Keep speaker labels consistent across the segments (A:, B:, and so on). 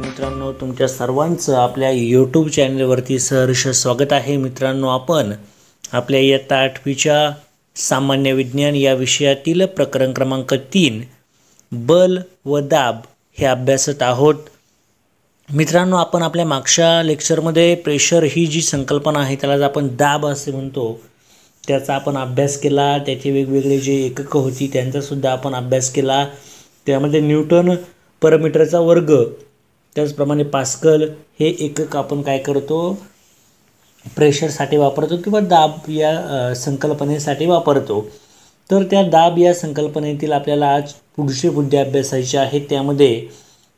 A: विद्यार्थी मित्रांनो तुमच्या सर्वांचं आपल्या यूट्यूब चॅनलवरती सहर्ष स्वागत आहे मित्रांनो आपण आपल्या इयत्ता आठवीच्या सामान्य विज्ञान या विषयातील प्रकरण क्रमांक तीन बल व दाब हे अभ्यासत आहोत मित्रांनो आपण आपल्या मागच्या लेक्चरमध्ये प्रेशर ही जी संकल्पना आहे त्यालाच आपण दाब असे म्हणतो त्याचा आपण अभ्यास केला त्याचे वेगवेगळे जे एककं होती त्यांचासुद्धा आपण अभ्यास केला त्यामध्ये न्यूटन परमीटरचा वर्ग त्याचप्रमाणे पास्कल हे एकक आपण काय करतो प्रेशरसाठी वापरतो किंवा दाब या संकल्पनेसाठी वापरतो तर त्या दाब या संकल्पनेतील आपल्याला आज पुढचे मुद्दे अभ्यासायचे आहेत त्यामध्ये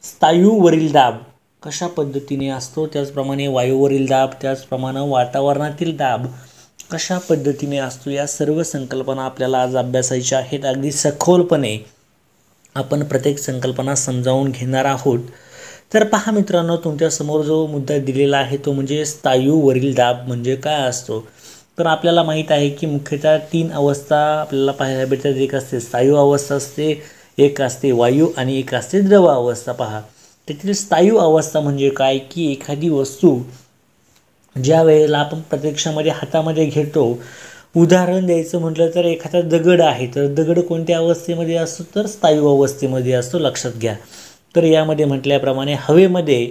A: स्थायूवरील दाब कशा पद्धतीने असतो त्याचप्रमाणे वायूवरील दाब त्याचप्रमाणे वातावरणातील दाब कशा पद्धतीने असतो या सर्व संकल्पना आपल्याला आज अभ्यासायच्या आहेत अगदी सखोलपणे आपण प्रत्येक संकल्पना समजावून घेणार आहोत तर पहा मित्रांनो तुमच्यासमोर जो मुद्दा दिलेला आहे तो म्हणजे स्थायूवरील दाब म्हणजे काय असतो तर आपल्याला माहीत आहे की मुख्यतः तीन अवस्था आपल्याला पाहायला भेटतात एक असते स्थायू अवस्था असते एक असते वायू आणि एक असते द्रव अवस्था पहा त्यातील स्थायू अवस्था म्हणजे काय की एखादी वस्तू ज्या वेळेला आपण प्रत्यक्षामध्ये हातामध्ये घेतो उदाहरण द्यायचं म्हटलं तर एखादा दगड आहे तर दगड कोणत्या अवस्थेमध्ये असतो तर स्थायू अवस्थेमध्ये असतो लक्षात घ्या तर यामध्ये म्हटल्याप्रमाणे हवेमध्ये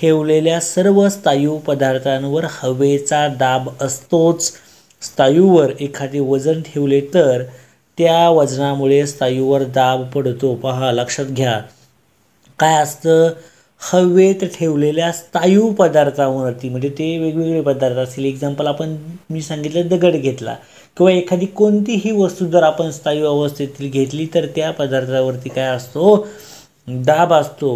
A: ठेवलेल्या सर्व स्थायू पदार्थांवर हवेचा दाब असतोच स्थायूवर एखादे वजन ठेवले तर त्या वजनामुळे स्थायूवर दाब पडतो पहा लक्षात घ्या काय असतं हवेत ठेवलेल्या स्थायू पदार्थावरती म्हणजे ते वेगवेगळे पदार्थ असतील एक्झाम्पल आपण मी सांगितलं दगड घेतला किंवा एखादी कोणतीही वस्तू जर आपण स्थायू अवस्थेतील घेतली तर त्या पदार्थावरती काय असतो दाब असतो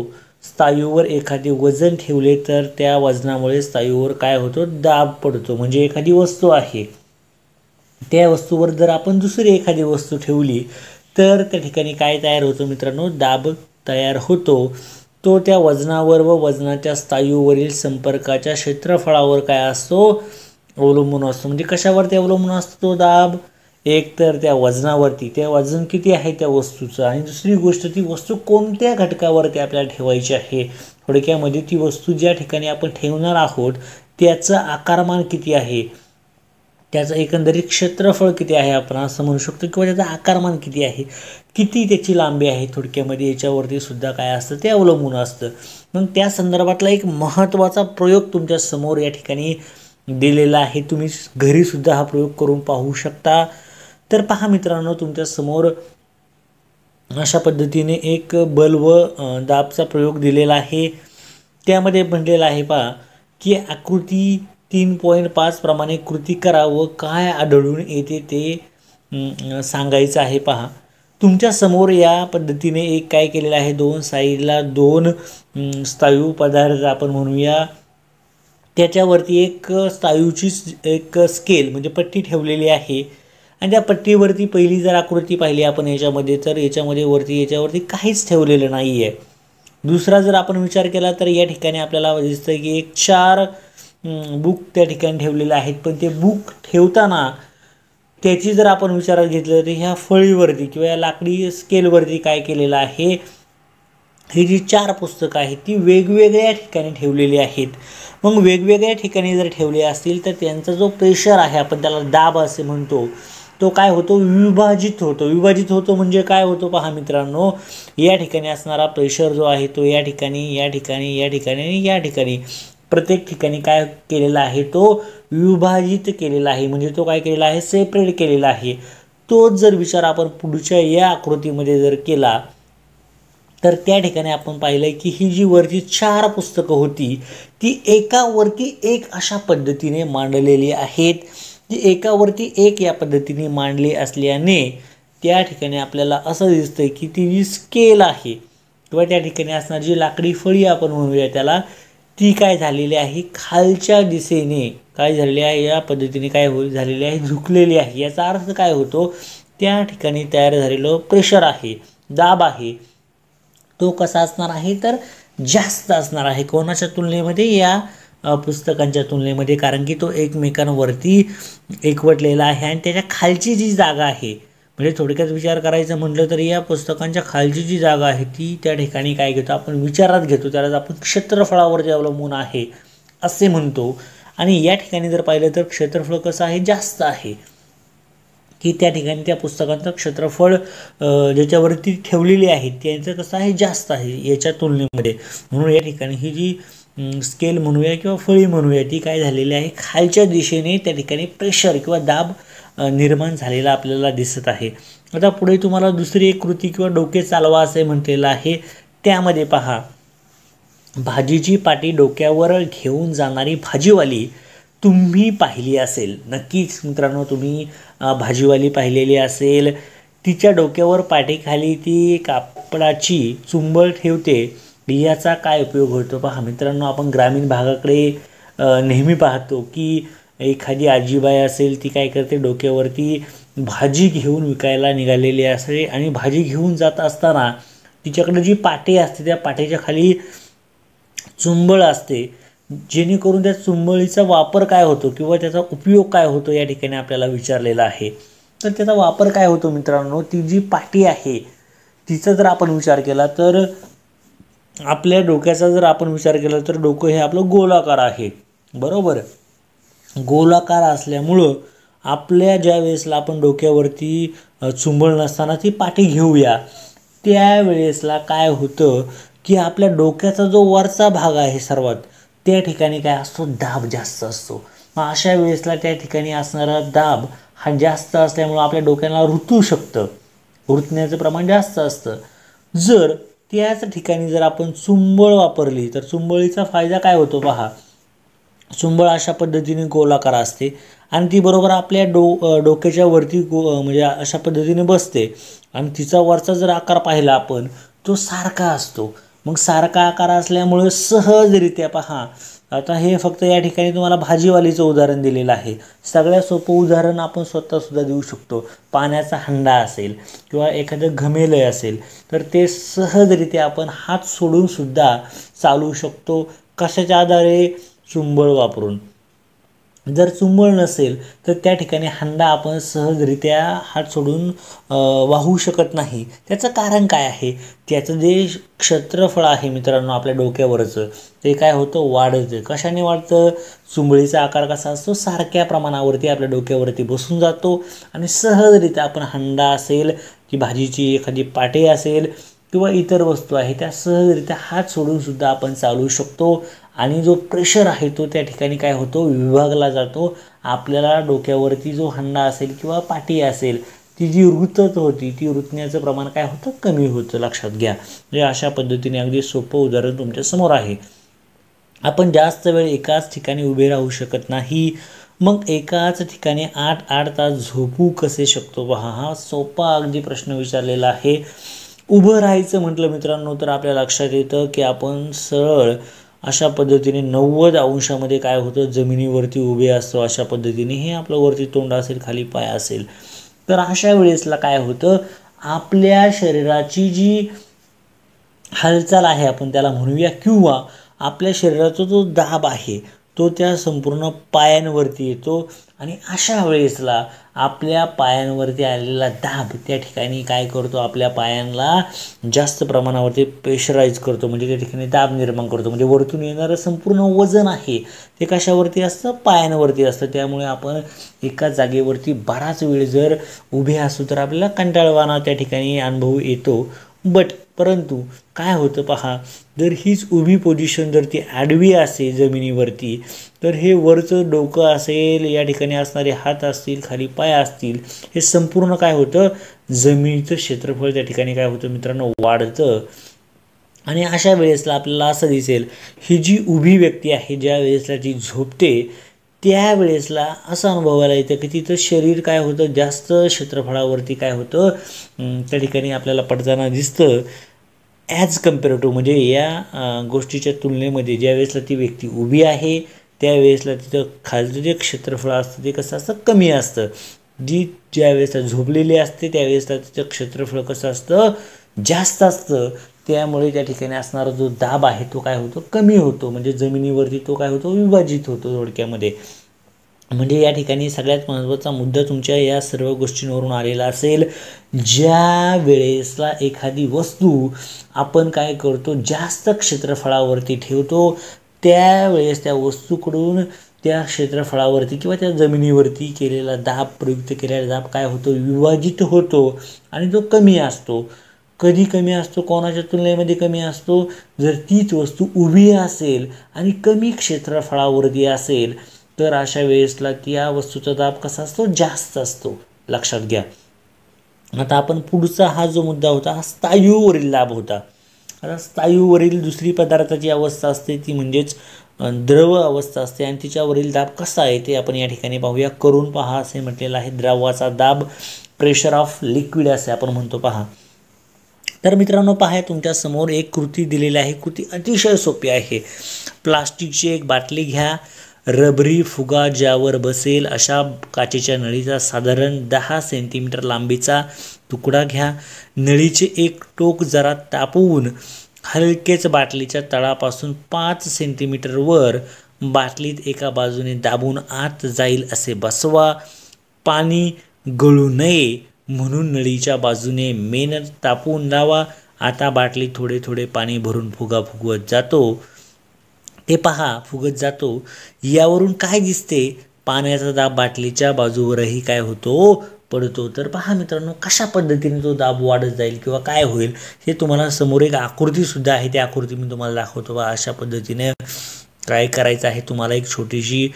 A: स्थायूवर एखादे वजन ठेवले तर त्या वजनामुळे स्थायूवर काय होतो दाब पडतो म्हणजे एखादी वस्तू आहे त्या वस्तूवर जर आपण दुसरी एखादी वस्तू ठेवली तर त्या ठिकाणी काय तयार होतो मित्रांनो दाब तयार होतो तो त्या वजनावर व वजनाच्या स्थायूवरील संपर्काच्या क्षेत्रफळावर काय असतो अवलंबून असतो म्हणजे कशावर ते अवलंबून असतो तो दाब एक तर त्या वजनावरती त्या वजन किती आहे त्या वस्तूचं आणि दुसरी गोष्ट ती वस्तू कोणत्या घटकावरती आपल्याला ठेवायची आहे थोडक्यामध्ये ती वस्तू ज्या ठिकाणी आपण ठेवणार आहोत त्याचं आकारमान किती आहे त्याचं एकंदरीत क्षेत्रफळ किती आहे आपण असं म्हणू शकतो किंवा त्याचं आकारमान किती आहे किती त्याची लांबी आहे थोडक्यामध्ये याच्यावरती सुद्धा काय असतं ते अवलंबून असतं मग त्या संदर्भातला एक महत्त्वाचा प्रयोग तुमच्या समोर या ठिकाणी दिलेला आहे तुम्ही घरीसुद्धा हा प्रयोग करून पाहू शकता तर पहा मित्रांनो तुमच्यासमोर अशा पद्धतीने एक बल व दाबचा प्रयोग दिलेला आहे त्यामध्ये म्हणलेला आहे पहा की आकृती तीन पॉईंट पाच प्रमाणे कृती करा व काय आढळून येते ते सांगायचं आहे पहा तुमच्या समोर या पद्धतीने एक काय केलेलं आहे दोन साईडला दोन स्थायू पदार्थ आपण म्हणूया त्याच्यावरती एक स्थायूची एक स्केल म्हणजे पट्टी ठेवलेली आहे आणि त्या पट्टीवरती पहिली जर आकृती पाहिली आपण याच्यामध्ये तर याच्यामध्ये वरती याच्यावरती काहीच ठेवलेलं नाही आहे दुसरा जर आपण विचार केला तर या ठिकाणी आपल्याला दिसतं की एक चार बुक त्या ठिकाणी ठेवलेले आहेत पण ते बुक ठेवताना त्याची जर आपण विचारात घेतलं तर ह्या फळीवरती किंवा या लाकडी स्केलवरती काय केलेलं आहे ही जी चार पुस्तकं आहेत ती वेगवेगळ्या ठिकाणी ठेवलेली आहेत मग वेगवेगळ्या ठिकाणी जर ठेवले असतील तर त्यांचा जो प्रेशर आहे आपण त्याला दाब असे म्हणतो तो काय होतो विभाजित होतो विभाजित होतो म्हणजे काय होतो पहा मित्रांनो या ठिकाणी असणारा प्रेशर जो आहे तो या ठिकाणी या ठिकाणी या ठिकाणी आणि या ठिकाणी प्रत्येक ठिकाणी काय केलेला आहे तो विभाजित केलेला आहे म्हणजे तो काय केलेला आहे सेपरेट केलेला आहे तोच जर विचार आपण पुढच्या या आकृतीमध्ये जर केला तर त्या ठिकाणी आपण पाहिलं की ही जी वरची चार पुस्तकं होती ती एकावरती एक अशा पद्धतीने मांडलेली आहेत जी एकावरती एक या पद्धतीने मांडली असल्याने त्या ठिकाणी आपल्याला असं दिसतं की ती जी स्केल आहे किंवा त्या ठिकाणी असणारी जी लाकडी फळी आपण म्हणूया त्याला ती काय झालेली आहे खालच्या दिशेने काय झालेली आहे या पद्धतीने काय हो झालेली आहे झुकलेली आहे याचा अर्थ काय होतो त्या ठिकाणी तयार झालेलं प्रेशर आहे दाब आहे तो कसा असणार आहे तर जास्त असणार आहे कोणाच्या तुलनेमध्ये या पुस्तकांच्या तुलनेमध्ये कारण की तो एकमेकांवरती एकवटलेला आहे आणि त्याच्या खालची जी जागा आहे म्हणजे थोडक्यात विचार करायचं म्हटलं तर या पुस्तकांच्या खालची जी जागा आहे ती त्या ठिकाणी काय घेतो आपण विचारात घेतो त्यालाच आपण क्षेत्रफळावरती अवलंबून आहे असे म्हणतो आणि या ठिकाणी जर पाहिलं तर क्षेत्रफळ कसं आहे जास्त आहे की त्या ठिकाणी त्या पुस्तकांचं क्षेत्रफळ ज्याच्यावरती ठेवलेली आहे त्यांचं कसं आहे जास्त आहे याच्या तुलनेमध्ये म्हणून या ठिकाणी ही जी स्केल म्हणूया किंवा फळी म्हणूया ती काय झालेली आहे खालच्या दिशेने त्या ठिकाणी प्रेशर किंवा दाब निर्माण झालेला आपल्याला दिसत आहे आता पुढे तुम्हाला दुसरी एक कृती किंवा डोके चालवा असे म्हटलेलं आहे त्यामध्ये पहा भाजीची पाटी डोक्यावर घेऊन जाणारी भाजीवाली तुम्ही पाहिली असेल नक्कीच मित्रांनो तुम्ही भाजीवाली पाहिलेली असेल तिच्या डोक्यावर पाटीखाली ती कापडाची चुंबळ ठेवते बियाचा काय उपयोग होतो पहा मित्रांनो आपण ग्रामीण भागाकडे नेहमी पाहतो की एखादी आजीबाई असेल ती काय करते डोक्यावरती भाजी घेऊन विकायला निघालेली असते आणि भाजी घेऊन जात असताना तिच्याकडे जी पाटे असते त्या पाट्याच्या खाली चुंबळ असते जेणेकरून त्या चुंबळीचा वापर काय होतो किंवा त्याचा उपयोग काय होतो या ठिकाणी आपल्याला विचारलेला आहे तर त्याचा वापर काय होतो मित्रांनो ती जी पाटी आहे तिचा जर आपण विचार केला तर आपल्या डोक्याचा जर आपण विचार केला तर डोकं हे आपलं गोलाकार आहे बरोबर गोलाकार असल्यामुळं आपल्या ज्या वेळेसला आपण डोक्यावरती चुंबळ नसताना ती पाठी घेऊया त्यावेळेसला काय होतं की आपल्या डोक्याचा जो वरचा भाग आहे सर्वात त्या ठिकाणी काय असतो दाब जास्त असतो मग अशा वेळेसला त्या ठिकाणी असणारा दाब हा जास्त असल्यामुळं आपल्या डोक्याला ऋतू शकतं ऋतण्याचं प्रमाण जास्त असतं जर त्याच ठिकाणी जर आपण चुंबळ वापरली तर चुंबळीचा फायदा काय होतो पहा चुंबळ अशा पद्धतीने गोलाकार असते आणि ती बरोबर आपल्या डो डोक्याच्या वरती गो म्हणजे अशा पद्धतीने बसते आणि तिचा वरचा जर आकार पाहिला आपण तो सारखा असतो मग सारखा आकार असल्यामुळे सहजरित्या पहा आता हे फक्त या ठिकाणी तुम्हाला भाजीवालीचं उदाहरण दिलेलं आहे सगळ्या सोपं उदाहरण आपण स्वतःसुद्धा देऊ शकतो पाण्याचा हंडा असेल किंवा एखादं घमेलय असेल तर ते सहजरित्या आपण हात सोडूनसुद्धा चालू शकतो कशाच्या आधारे चुंबळ वापरून जर चुंबळ नसेल तर त्या ठिकाणी हंडा आपण सहजरित्या हात सोडून वाहू शकत नाही त्याचं कारण काय आहे त्याचं जे क्षेत्रफळ आहे मित्रांनो आपल्या डोक्यावरचं ते काय होतं वाढतं कशाने वाढतं चुंबळीचा आकार कसा असतो सारख्या प्रमाणावरती आपल्या डोक्यावरती बसून जातो आणि सहजरित्या आपण हंडा असेल की भाजीची एखादी पाटे असेल किंवा इतर वस्तू आहे त्या सहजरित्या हात सोडूनसुद्धा आपण चालू शकतो आणि जो प्रेशर आहे तो त्या ठिकाणी काय होतो विभागला जातो आपल्याला डोक्यावरती जो हंडा असेल किंवा पाठी असेल ती जी रुतत होती ती रुतण्याचं प्रमाण काय होतं कमी होतं लक्षात घ्या म्हणजे अशा पद्धतीने अगदी सोपं उदाहरण तुमच्यासमोर आहे आपण जास्त वेळ एकाच ठिकाणी उभे राहू शकत नाही मग एकाच ठिकाणी आठ आठ तास झोपू कसे शकतो पहा हा सोपा अगदी प्रश्न विचारलेला आहे उभं राहायचं म्हटलं मित्रांनो तर आपल्या लक्षात येतं की आपण सरळ अशा पद्धतीने नव्वद अंशामध्ये काय होतं जमिनीवरती उभे असतो अशा पद्धतीने हे आपलं वरती तोंड असेल खाली पाय असेल तर अशा वेळेसला काय होतं आपल्या शरीराची जी हालचाल आहे आपण त्याला म्हणूया किंवा आपल्या शरीराचा जो दाब आहे तो त्या संपूर्ण पायांवरती येतो आणि अशा वेळेसला आपल्या पायांवरती आलेला दाब त्या ठिकाणी काय करतो आपल्या पायांना जास्त प्रमाणावरती प्रेशराईज करतो म्हणजे त्या ठिकाणी दाब निर्माण करतो म्हणजे वरतून येणारं संपूर्ण वजन आहे ते कशावरती असतं पायांवरती असतं त्यामुळे आपण एका जागेवरती बराच वेळ जर उभे असू तर आपल्याला कंटाळवाना त्या ठिकाणी अनुभव येतो बट परंतु काय होतं पहा जर हीच उभी पोझिशन जर ती आडवी असेल जमिनीवरती तर हे वरचं डोकं असेल या ठिकाणी असणारे हात असतील खाली पाय असतील हे संपूर्ण काय होतं जमिनीचं क्षेत्रफळ त्या ठिकाणी काय होतं मित्रांनो वाढतं आणि अशा वेळेसला आपल्याला असं दिसेल ही जी उभी व्यक्ती आहे ज्या वेळेसला जी झोपते त्यावेळेसला असा अनुभवायला येतं की तिथं शरीर काय होतं जास्त क्षेत्रफळावरती काय होतं त्या ठिकाणी आपल्याला पडताना दिसतं ॲज टू म्हणजे या गोष्टीच्या तुलनेमध्ये ज्या वेळेसला ती व्यक्ती उभी आहे त्यावेळेसला तिथं खालचं जे क्षेत्रफळ असतं ते कसं असतं कमी असतं जी ज्या वेळेसला झोपलेली असते त्यावेळेसला तिचं क्षेत्रफळ कसं असतं जास्त असतं त्यामुळे त्या ठिकाणी असणारा जो दाब आहे तो काय होतो कमी होतो म्हणजे जमिनीवरती तो काय होतो विभाजित होतो थोडक्यामध्ये म्हणजे या ठिकाणी सगळ्यात महत्त्वाचा मुद्दा तुमच्या या सर्व गोष्टींवरून आलेला असेल ज्या वेळेसला एखादी वस्तू आपण काय करतो जास्त क्षेत्रफळावरती ठेवतो त्यावेळेस त्या वस्तूकडून त्या क्षेत्रफळावरती किंवा त्या जमिनीवरती केलेला दाब प्रयुक्त केलेला दाब काय होतो विभाजित होतो आणि तो कमी असतो कधी कमी असतो कोणाच्या तुलनेमध्ये कमी असतो जर तीच वस्तू उभी असेल आणि कमी क्षेत्रफळावरती असेल तर अशा वेळेसला त्या वस्तूचा दाब कसा असतो जास्त असतो लक्षात घ्या आता आपण पुढचा हा जो मुद्दा होता हा स्थायूवरील लाभ होता आता स्थायूवरील दुसरी पदार्थाची अवस्था असते ती म्हणजेच द्रव अवस्था असते आणि तिच्यावरील दाब कसा आहे ते आपण या ठिकाणी पाहूया करून पहा असे म्हटलेलं आहे द्रवाचा दाब प्रेशर ऑफ लिक्विड असे आपण म्हणतो पहा तर मित्रांनो पहा समोर एक कृती दिलेली आहे कृती अतिशय सोपी आहे प्लास्टिकची एक बाटली घ्या रबरी फुगा ज्यावर बसेल अशा काचेच्या नळीचा साधारण दहा सेंटीमीटर लांबीचा तुकडा घ्या नळीचे एक टोक जरा तापवून हलकेच बाटलीच्या तळापासून पाच सेंटीमीटरवर बाटलीत एका बाजूने दाबून आत जाईल असे बसवा पाणी गळू नये म्हणून नळीच्या बाजूने मेन तापवून लावा आता बाटली थोडे थोडे पाणी भरून फुगा फुगवत जातो ते पहा फुगत जातो यावरून काय दिसते पाण्याचा दाब बाटलीच्या बाजूवरही काय होतो पडतो तर पहा मित्रांनो कशा पद्धतीने तो दाब वाढत जाईल किंवा काय होईल हे तुम्हाला समोर एक आकृतीसुद्धा आहे त्या आकृती मी तुम्हाला दाखवतो बा अशा पद्धतीने काय करायचं आहे तुम्हाला एक छोटीशी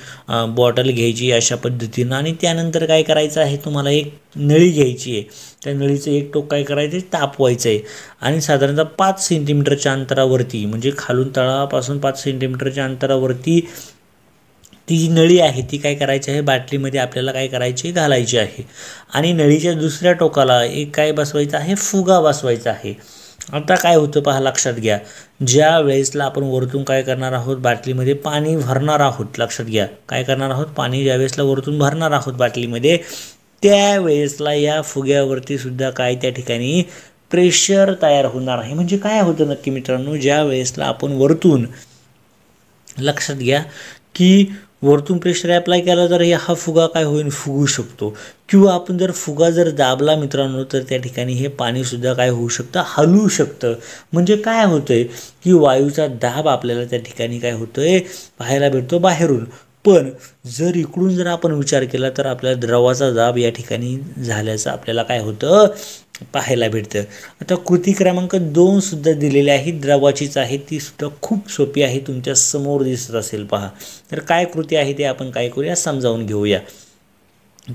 A: बॉटल घ्यायची अशा पद्धतीनं आणि त्यानंतर काय करायचं आहे तुम्हाला एक नळी घ्यायची आहे त्या नळीचं एक टोक काय करायचं आहे तापवायचं आहे आणि साधारणतः पाच सेंटीमीटरच्या अंतरावरती म्हणजे खालून तळापासून पाच सेंटीमीटरच्या अंतरावरती ती जी नळी आहे ती काय करायची आहे बाटलीमध्ये आपल्याला काय करायची घालायची आहे आणि नळीच्या दुसऱ्या टोकाला एक काय बसवायचं आहे फुगा बसवायचा आहे आता काय होतं पहा लक्षात घ्या ज्या वेळेसला आपण वरतून काय करणार आहोत बाटलीमध्ये पाणी भरणार आहोत लक्षात घ्या काय करणार आहोत पाणी ज्या वेळेसला वरतून भरणार आहोत बाटलीमध्ये त्यावेळेसला या फुग्यावरती सुद्धा काय त्या ठिकाणी प्रेशर तयार होणार आहे म्हणजे काय होतं नक्की मित्रांनो ज्या वेळेसला आपण वरतून लक्षात घ्या की वरतून प्रेशर ॲप्लाय केला तर हा फुगा काय होईल फुगू शकतो किंवा आपण जर फुगा जर दाबला मित्रांनो तर त्या ठिकाणी हे पाणीसुद्धा काय होऊ शकतं हलू शकतं म्हणजे काय होतं आहे की वायूचा दाब आपल्याला त्या ठिकाणी काय होतो आहे पाहायला भेटतो बाहेरून पण जर इकडून जर आपण विचार केला तर आपल्याला द्रवाचा दाब या ठिकाणी झाल्याचं आपल्याला काय होतं पाहायला भेटतं आता कृती क्रमांक दोनसुद्धा दिलेली आहे द्रवाचीच आहे तीसुद्धा खूप सोपी आहे तुमच्या समोर दिसत असेल पहा तर काय कृती आहे ते आपण काय करूया समजावून घेऊया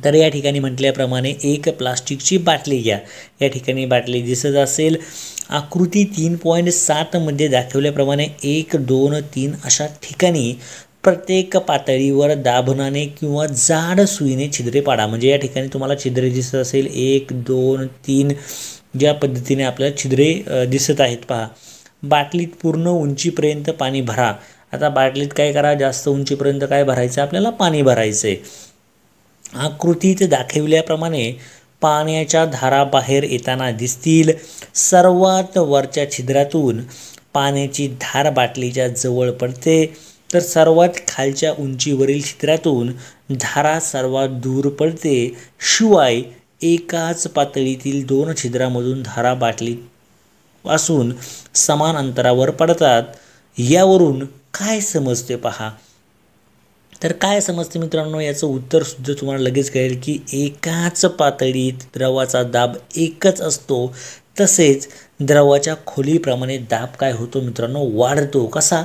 A: तर या ठिकाणी म्हटल्याप्रमाणे एक प्लास्टिकची बाटली घ्या या ठिकाणी बाटली दिसत असेल आकृती तीन पॉईंट सातमध्ये दाखवल्याप्रमाणे एक दोन तीन अशा ठिकाणी प्रत्येक पातळीवर दाभनाने किंवा जाड सुईने छिद्रे पाडा म्हणजे या ठिकाणी तुम्हाला छिद्रे दिसत असेल एक दोन तीन ज्या पद्धतीने आपल्याला छिद्रे दिसत आहेत पहा बाटलीत पूर्ण उंचीपर्यंत पाणी भरा आता बाटलीत काय करा जास्त उंचीपर्यंत काय भरायचं आपल्याला पाणी भरायचं आहे आकृतीत दाखविल्याप्रमाणे पाण्याच्या धाराबाहेर येताना दिसतील सर्वात वरच्या छिद्रातून पाण्याची धार बाटलीच्या जवळ पडते तर सर्वात खालच्या उंचीवरील छिद्रातून धारा सर्वात दूर पडते शिवाय एकाच पातळीतील दोन छिद्रामधून धारा बाटली असून समान अंतरावर पडतात यावरून काय समजते पहा तर काय समजते मित्रांनो याचं सुद्धा तुम्हाला लगेच कळेल की एकाच पातळीत द्रवाचा दाब एकच असतो तसेच द्रवाच्या खोलीप्रमाणे दाब काय होतो मित्रांनो वाढतो कसा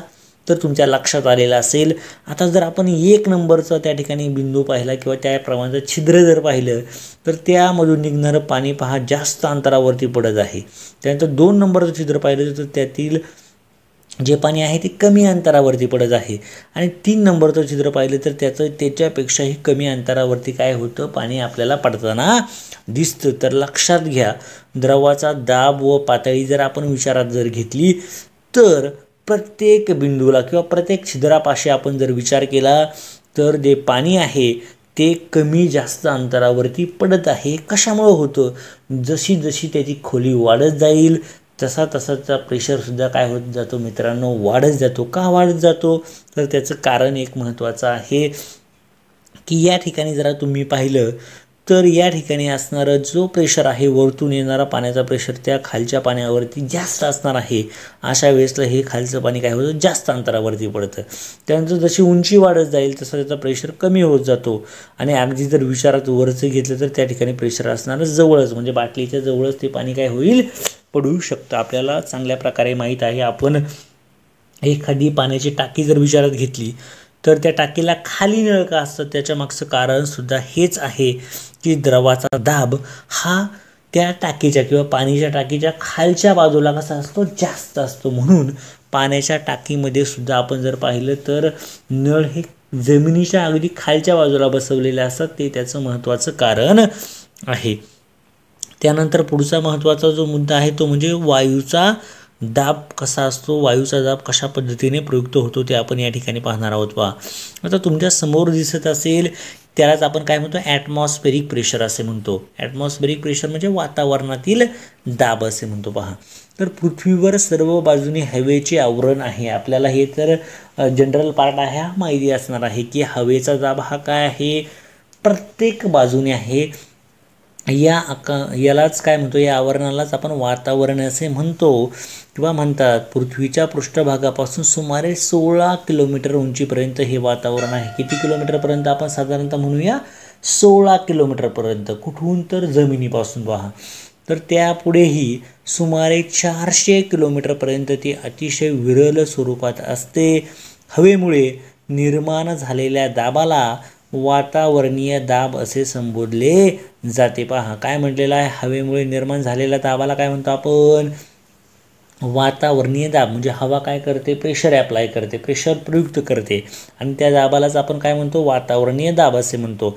A: तर तुमच्या लक्षात आलेलं असेल आता जर आपण एक नंबरचा त्या ठिकाणी बिंदू पाहिला किंवा त्या प्रमाणाचं छिद्र जर पाहिलं तर त्यामधून निघणारं पाणी पहा जास्त अंतरावरती पडत आहे त्यानंतर दोन नंबरचं छिद्र पाहिलं तर त्यातील जे पाणी आहे ते कमी अंतरावरती पडत आहे आणि तीन नंबरचं छिद्र पाहिलं तर त्याचं त्याच्यापेक्षाही कमी अंतरावरती काय होतं पाणी आपल्याला पडताना दिसतं तर लक्षात घ्या द्रवाचा दाब व पातळी जर आपण विचारात जर घेतली तर प्रत्येक बिंदूला किंवा प्रत्येक छिद्रापाशी आपण जर विचार केला तर जे पाणी आहे ते कमी जास्त अंतरावरती पडत आहे कशामुळं होतं जशी जशी त्याची खोली वाढत जाईल तसा तसाचा प्रेशरसुद्धा काय होत जातो मित्रांनो वाढत जातो का वाढत जातो तर त्याचं कारण एक महत्त्वाचं आहे की या ठिकाणी जरा तुम्ही पाहिलं तर या ठिकाणी असणारा जो प्रेशर आहे वरतून येणारा पाण्याचा प्रेशर त्या खालच्या पाण्यावरती जास्त असणार आहे अशा वेळेसला हे खालचं पाणी काय होतं जास्त अंतरावरती पडतं त्यानंतर जशी उंची वाढत जाईल तसं त्याचा प्रेशर कमी होत जातो आणि अगदी जर विचारात वरचं घेतलं तर त्या ठिकाणी प्रेशर असणारं जवळच म्हणजे बाटलीच्या जवळच ते पाणी काय होईल पडू शकतं आपल्याला चांगल्या प्रकारे माहीत आहे आपण एखादी पाण्याची टाकी जर विचारात घेतली तर त्या टाकीला खाली नळ का असतं त्याच्यामागचं कारणसुद्धा हेच आहे की द्रवाचा दाब हा त्या टाकीच्या किंवा पाणीच्या टाकीच्या खालच्या बाजूला कसा असतो जास्त असतो म्हणून पाण्याच्या टाकीमध्ये सुद्धा आपण जर पाहिलं तर नळ हे जमिनीच्या अगदी खालच्या बाजूला बसवलेले असतात ते त्याचं महत्त्वाचं कारण आहे त्यानंतर पुढचा महत्त्वाचा जो मुद्दा आहे तो म्हणजे वायूचा दाब कसा असतो वायूचा दाब कशा पद्धतीने प्रयुक्त होतो ते आपण या ठिकाणी पाहणार आहोत पहा आता तुमच्या समोर दिसत असेल त्यालाच आपण काय म्हणतो ॲटमॉस्फेरिक प्रेशर असे म्हणतो ॲटमॉस्फेरिक प्रेशर म्हणजे वातावरणातील दाब असे म्हणतो पहा तर पृथ्वीवर सर्व बाजूने हवेचे आवरण आहे आपल्याला हे तर जनरल पार्ट आहे हा माहिती असणार आहे की हवेचा दाब हा काय आहे प्रत्येक बाजूने आहे या आका यालाच काय म्हणतो या आवरणालाच आपण वातावरण असे म्हणतो किंवा म्हणतात पृथ्वीच्या पृष्ठभागापासून सुमारे सोळा किलोमीटर उंचीपर्यंत हे वातावरण आहे किती किलोमीटरपर्यंत आपण साधारणतः म्हणूया सोळा किलोमीटरपर्यंत कुठून तर जमिनीपासून पहा तर त्यापुढेही सुमारे चारशे किलोमीटरपर्यंत ती अतिशय विरल स्वरूपात असते हवेमुळे निर्माण झालेल्या दाबाला वातावरणीय दाब असे संबोधले जाते पहा काय म्हटलेलं आहे हवेमुळे निर्माण झालेल्या दाबाला काय म्हणतो आपण वातावरणीय दाब म्हणजे हवा काय करते प्रेशर ॲप्लाय करते प्रेशर प्रयुक्त करते आणि त्या दाबालाच आपण काय म्हणतो वातावरणीय दाब असे म्हणतो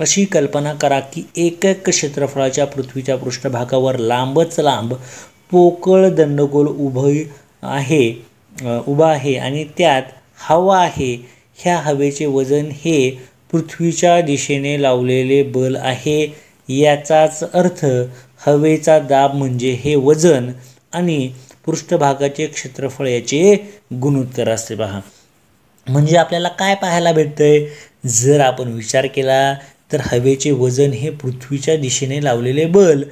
A: अशी कल्पना करा की एक एक क्षेत्रफळाच्या पृथ्वीच्या पृष्ठभागावर लांबच लांब पोकळ दंडगोल उभं आहे उभा आहे आणि त्यात हवा आहे ह्या हवेचे वजन हे पृथ्वीच्या दिशेने लावलेले बल आहे याचाच अर्थ हवेचा दाब म्हणजे हे वजन आणि पृष्ठभागाचे क्षेत्रफळ याचे गुणोत्तर असते पहा म्हणजे आपल्याला काय पाहायला भेटतंय जर आपण विचार केला तर हवेचे वजन हे पृथ्वीच्या दिशेने लावलेले बल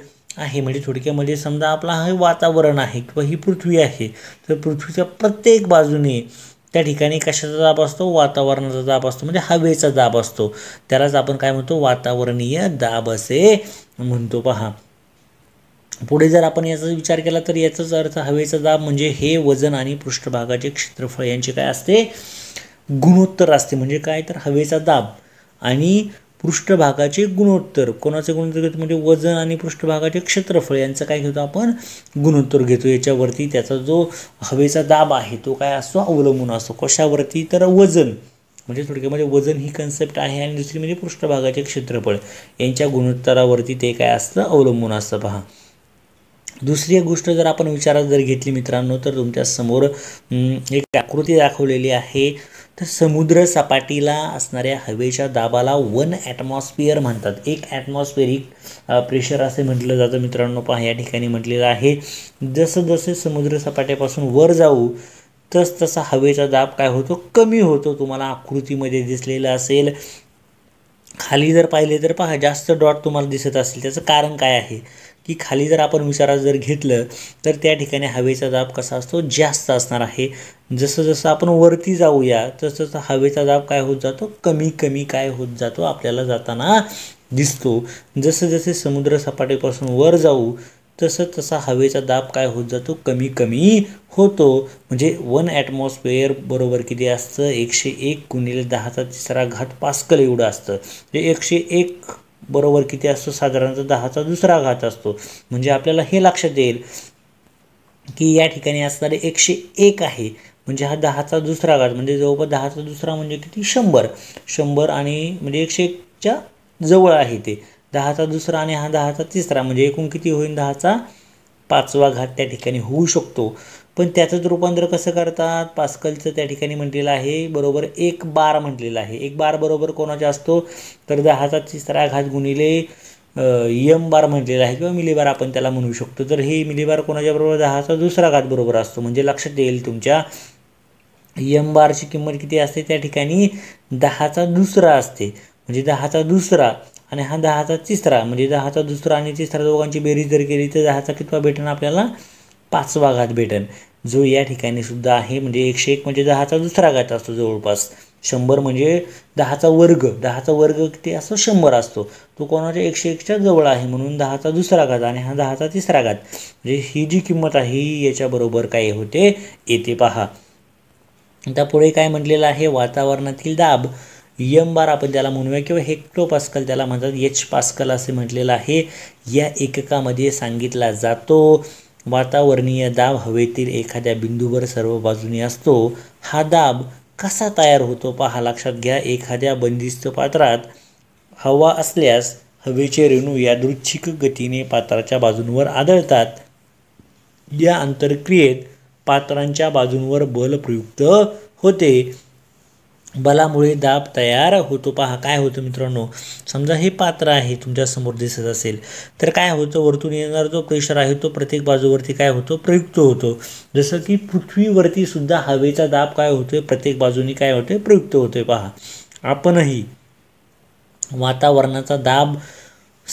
A: आहे म्हणजे थोडक्यामध्ये समजा आपला हे वातावरण आहे किंवा ही पृथ्वी आहे तर पृथ्वीच्या प्रत्येक बाजूने त्या ठिकाणी कशाचा दाब असतो वातावरणाचा दाब असतो म्हणजे हवेचा दाब असतो त्यालाच आपण काय म्हणतो वातावरणीय दाब असे म्हणतो पहा पुढे जर आपण याचा विचार केला तर याचाच अर्थ हवेचा दाब म्हणजे हे वजन आणि पृष्ठभागाचे क्षेत्रफळ यांचे काय असते गुणोत्तर असते म्हणजे काय तर हवेचा दाब आणि पृष्ठभागाचे गुणोत्तर कोणाचे गुणोत्तर घेतो म्हणजे वजन आणि पृष्ठभागाचे क्षेत्रफळ यांचं काय घेतो आपण गुणोत्तर घेतो याच्यावरती त्याचा जो हवेचा दाब आहे तो काय असतो अवलंबून असतो कशावरती तर वजन म्हणजे थोडक्यात म्हणजे वजन ही कन्सेप्ट आहे आणि दुसरी म्हणजे पृष्ठभागाचे क्षेत्रफळ यांच्या गुणोत्तरावरती ते काय असतं अवलंबून असतं पहा दुसरी एक गोष्ट जर आपण विचारात जर घेतली मित्रांनो तर तुमच्यासमोर एक आकृती दाखवलेली आहे तर समुद्रसपाटीला असणाऱ्या हवेच्या दाबाला वन ॲटमॉस्फिअर म्हणतात एक ॲटमॉस्फिअरिक प्रेशर असे म्हटलं जातं मित्रांनो पहा या ठिकाणी म्हटलेलं आहे जसं जसे समुद्रसपाट्यापासून वर जाऊ तस तसा हवेचा दाब काय होतो कमी होतो तुम्हाला आकृतीमध्ये दिसलेला असेल खाली जर पाहिले तर पहा जास्त डॉट तुम्हाला दिसत असेल त्याचं कारण काय आहे की खाली जर आपण विचारात जर घेतलं तर त्या ठिकाणी हवेचा दाब कसा असतो जास्त असणार आहे जसं जसं आपण वरती जाऊया तसं तसं हवेचा दाब काय होत जातो कमी कमी काय होत जातो आपल्याला जाताना दिसतो जसं जसे समुद्र सपाटीपासून वर जाऊ तसं तसा हवेचा दाब काय होत जातो कमी कमी होतो म्हणजे वन ॲटमॉस्फिअर बरोबर किती असतं एकशे एक गुणिले दहाचा तिसरा घात पास्कल एवढं असतं ते म्हणजे एकशे एक बरोबर किती असतो साधारणतः दहाचा दुसरा घात असतो म्हणजे आपल्याला हे लक्षात येईल की या ठिकाणी असणारे एकशे एक आहे म्हणजे हा दहाचा दुसरा घात म्हणजे जवळपास दहाचा दुसरा म्हणजे किती शंभर शंभर आणि म्हणजे एकशे एकच्या जवळ आहे ते दहाचा दुसरा आणि हा दहाचा तिसरा म्हणजे एकूण किती होईल दहाचा पाचवा घात त्या ठिकाणी होऊ शकतो पण त्याचंच रूपांतर कसं करतात पास्कलचं त्या ठिकाणी म्हटलेलं आहे बरोबर एक बार म्हटलेलं आहे एक बार बरोबर कोणाचा असतो तर दहाचा तिसरा घात गुणिले यम बार म्हटलेला आहे किंवा मिलीबार आपण त्याला म्हणू शकतो तर हे मिलीबार कोणाच्या बरोबर दहाचा दुसरा घात बरोबर असतो म्हणजे लक्षात येईल तुमच्या यम बारची किंमत किती असते त्या ठिकाणी दहाचा दुसरा असते म्हणजे दहाचा दुसरा आणि हा दहाचा तिसरा म्हणजे दहाचा दुसरा आणि तिसरा दोघांची बेरीज जर केली तर दहाचा कितवा भेटणं आपल्याला पाचवा घात भेटन जो या ठिकाणी सुद्धा आहे म्हणजे एकशे एक म्हणजे दहाचा दुसरा घात असतो जवळपास शंभर म्हणजे दहाचा वर्ग दहाचा वर्ग किती असतो शंभर असतो तो कोणाच्या एकशे एकच्या जवळ आहे म्हणून दहाचा दुसरा घात आणि हा दहाचा तिसरा घात म्हणजे ही जी किंमत आहे ही याच्याबरोबर काय होते येते पहा आता पुढे काय म्हटलेलं आहे वातावरणातील दाब यम बार आपण त्याला म्हणूया किंवा हेक्टो पास्कल त्याला म्हणतात एच पास्कल असे म्हटलेलं आहे या एककामध्ये सांगितला जातो वातावरणीय दाब हवेतील एखाद्या बिंदूवर सर्व बाजूनी असतो हा दाब कसा तयार होतो पहा लक्षात घ्या एखाद्या बंदिस्त पात्रात हवा असल्यास हवेचे रेणू यादृच्छिक गतीने पात्राच्या बाजूंवर आदळतात या अंतरक्रियेत पात्रांच्या बाजूंवर बल प्रयुक्त होते बलामुळे दाब तयार होतो पहा काय होतं मित्रांनो समजा हे पात्र आहे तुमच्यासमोर दिसत असेल तर काय होतं वरतून येणारा जो प्रेशर आहे तो प्रत्येक बाजूवरती काय होतो प्रयुक्त होतो जसं की पृथ्वीवरती सुद्धा हवेचा दाब काय होतोय प्रत्येक बाजूनी काय होतोय प्रयुक्त होतोय पहा आपणही वातावरणाचा दाब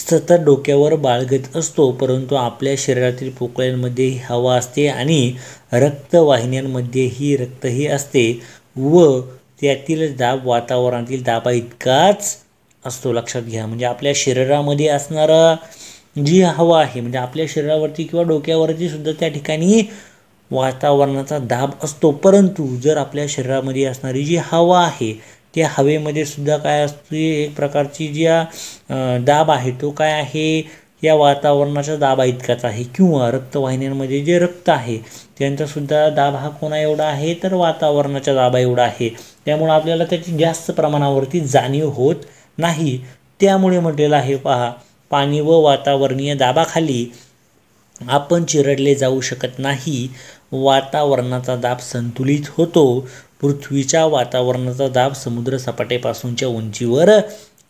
A: सतत डोक्यावर बाळगत असतो परंतु आपल्या शरीरातील पोकळ्यांमध्येही हवा असते आणि रक्तवाहिन्यांमध्येही रक्तही असते व त्यातील दाब वातावरणातील दाबा इतकाच असतो लक्षात घ्या म्हणजे आपल्या शरीरामध्ये असणारा जी हवा आहे म्हणजे आपल्या शरीरावरती किंवा डोक्यावरती सुद्धा त्या ठिकाणी वातावरणाचा दाब असतो परंतु जर आपल्या शरीरामध्ये असणारी जी हवा आहे त्या हवेमध्ये सुद्धा काय असते एक प्रकारची ज्या दाब आहे तो काय आहे या वातावरणाचा दाबा इतकाच आहे किंवा रक्तवाहिन्यांमध्ये जे रक्त आहे त्यांचासुद्धा दाब हा कोणा एवढा आहे तर वातावरणाच्या दाबा एवढा आहे त्यामुळं आपल्याला त्याची जास्त प्रमाणावरती जाणीव होत नाही त्यामुळे म्हटलेलं आहे पहा पाणी व वातावरणीय दाबाखाली आपण चिरडले जाऊ शकत नाही वातावरणाचा दाब संतुलित होतो पृथ्वीच्या वातावरणाचा दाब समुद्र सपाटेपासूनच्या उंचीवर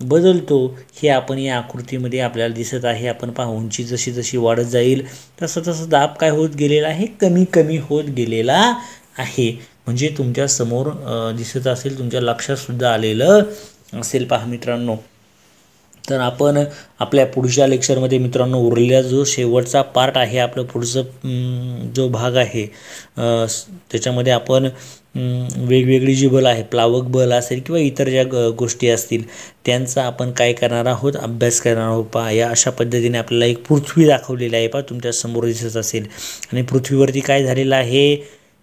A: बदलतो हे आपण या आकृतीमध्ये आपल्याला दिसत आहे आपण पहा उंची जशी जशी वाढत जाईल तसं तसं दाब काय होत गेलेला आहे कमी कमी होत गेलेला आहे म्हणजे तुमच्या समोर दिसत असेल तुमच्या लक्षातसुद्धा आलेलं असेल पहा मित्रांनो तर आपण आपल्या पुढच्या लेक्चरमध्ये मित्रांनो उरलेला जो शेवटचा पार्ट आहे आपलं पुढचं जो भाग आहे त्याच्यामध्ये आपण वेगवेगळी जी बल आहे प्लावक बल असेल किंवा इतर ज्या गोष्टी असतील त्यांचा आपण काय करणार आहोत अभ्यास करणार आहोत पहा या अशा पद्धतीने आपल्याला एक पृथ्वी दाखवलेली आहे पहा तुमच्या समोर दिसत असेल आणि पृथ्वीवरती काय झालेलं आहे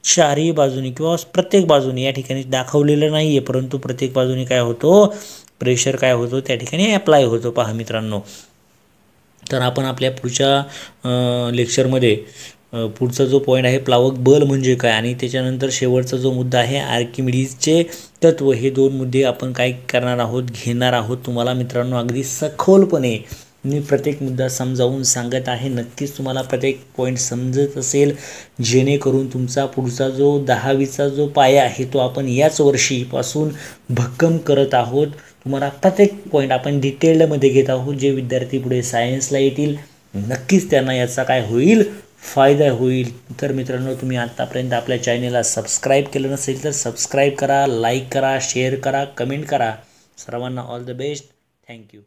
A: चारही बाजूनी किंवा प्रत्येक बाजूनी या ठिकाणी दाखवलेलं नाही आहे परंतु प्रत्येक बाजूनी काय होतो प्रेशर काय होतो त्या ठिकाणी ॲप्लाय होतो पहा मित्रांनो तर आपण आपल्या पुढच्या लेक्चरमध्ये पुढचा जो पॉईंट आहे प्लावक बल म्हणजे काय आणि त्याच्यानंतर शेवटचा जो मुद्दा आहे आर्किमिडीजचे तत्व हे दोन मुद्दे आपण काय करणार आहोत घेणार आहोत तुम्हाला मित्रांनो अगदी सखोलपणे मी प्रत्येक मुद्दा समजावून सांगत आहे नक्कीच तुम्हाला प्रत्येक पॉईंट समजत असेल जेणेकरून तुमचा पुढचा जो दहावीचा जो पाया आहे तो आपण याच वर्षीपासून भक्कम करत आहोत तुम्हाला प्रत्येक पॉईंट आपण डिटेल्डमध्ये घेत आहोत जे विद्यार्थी पुढे सायन्सला येतील नक्कीच त्यांना याचा काय होईल फायदा होईल तर मित्रांनो तुम्ही आत्तापर्यंत आपल्या चॅनेलला सबस्क्राईब केलं नसेल तर सबस्क्राईब करा लाईक करा शेअर करा कमेंट करा सर्वांना ऑल द बेस्ट थँक्यू